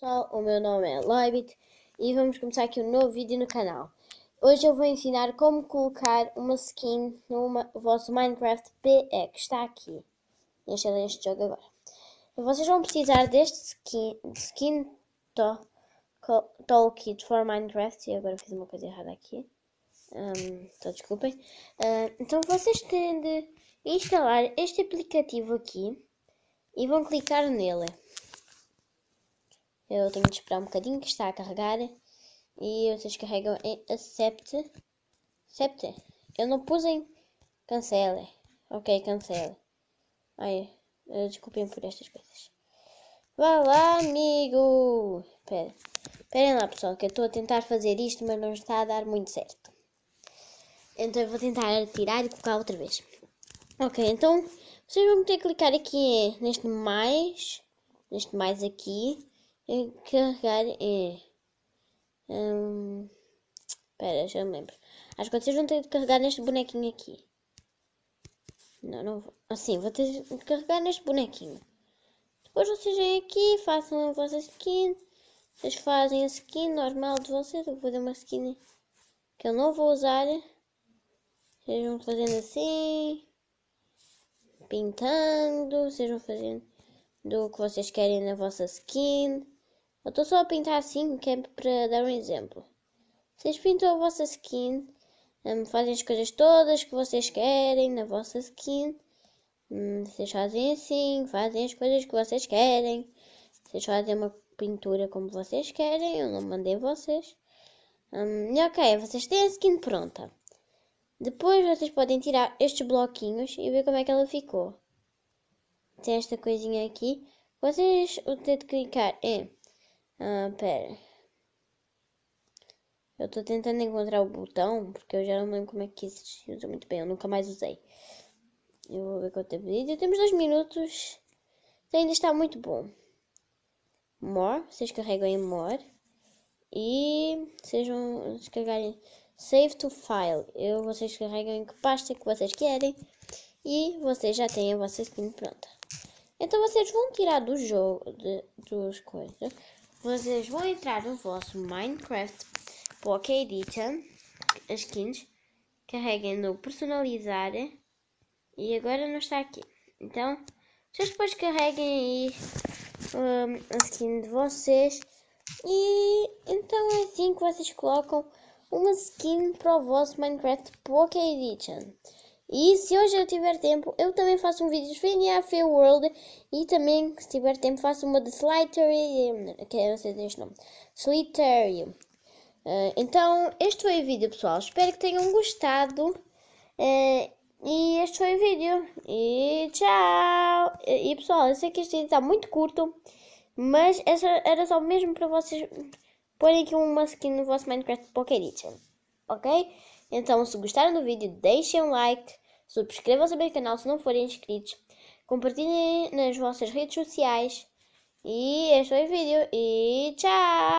pessoal, o meu nome é Loibit e vamos começar aqui um novo vídeo no canal. Hoje eu vou ensinar como colocar uma skin no vosso Minecraft PE, que está aqui. Encher este jogo agora. Vocês vão precisar deste skin, skin toolkit to for Minecraft. E agora fiz uma coisa errada aqui. Um, então desculpem. Uh, então vocês têm de instalar este aplicativo aqui e vão clicar nele. Eu tenho de esperar um bocadinho que está a carregar. E vocês carregam em accept. Accept. Eu não pus em cancela. Ok, cancela. Ai, eh, desculpem por estas coisas. Vá lá, amigo! Pera. Esperem lá, pessoal, que eu estou a tentar fazer isto, mas não está a dar muito certo. Então eu vou tentar tirar e colocar outra vez. Ok, então vocês vão ter que clicar aqui eh, neste mais, neste mais aqui, carregar é. Hum, pera, já me lembro. Acho que vocês vão ter de carregar neste bonequinho aqui. Não, não vou. Assim, vou ter de carregar neste bonequinho. Depois vocês vêm aqui, façam a vossa skin. Vocês fazem a skin normal de vocês. Eu vou dar uma skin que eu não vou usar. Vocês vão fazendo assim. Pintando. Vocês vão fazendo do que vocês querem na vossa skin. Eu estou só a pintar assim, que é para dar um exemplo. Vocês pintam a vossa skin, um, fazem as coisas todas que vocês querem na vossa skin. Um, vocês fazem assim, fazem as coisas que vocês querem. Vocês fazem uma pintura como vocês querem, eu não mandei vocês. Um, e ok, vocês têm a skin pronta. Depois vocês podem tirar estes bloquinhos e ver como é que ela ficou. Tem esta coisinha aqui. Vocês, o ter de clicar em é ah, pera. Eu tô tentando encontrar o botão, porque eu já não lembro como é que se usa muito bem. Eu nunca mais usei. Eu vou ver quanto tempo. E temos dois minutos. Então ainda está muito bom. More, vocês carregam em More. E vocês vão descarregar em Save to File. Eu, vocês carregam em que pasta que vocês querem. E vocês já têm a vossa skin pronta. Então vocês vão tirar do jogo, de, dos coisas vocês vão entrar no vosso Minecraft Pocket Edition, as skins, carreguem no personalizar e agora não está aqui. Então, vocês depois carreguem aí um, a skin de vocês e então é assim que vocês colocam uma skin para o vosso Minecraft Pocket Edition. E se hoje eu tiver tempo, eu também faço um vídeo de FNAF World e também, se tiver tempo, faço uma de Slytherin, eh, que é, eu não sei este nome, Slytherin. Uh, eh, então, este foi o vídeo, pessoal. Espero que tenham gostado. Uh, e este foi o vídeo. E tchau! E pessoal, eu sei que este vídeo está muito curto, mas essa era só mesmo para vocês porem aqui uma skin no vosso Minecraft Pocket Edition. Ok? Então, se gostaram do vídeo, deixem um like, subscrevam-se ao meu canal se não forem inscritos, compartilhem nas vossas redes sociais. E este foi o vídeo. E tchau!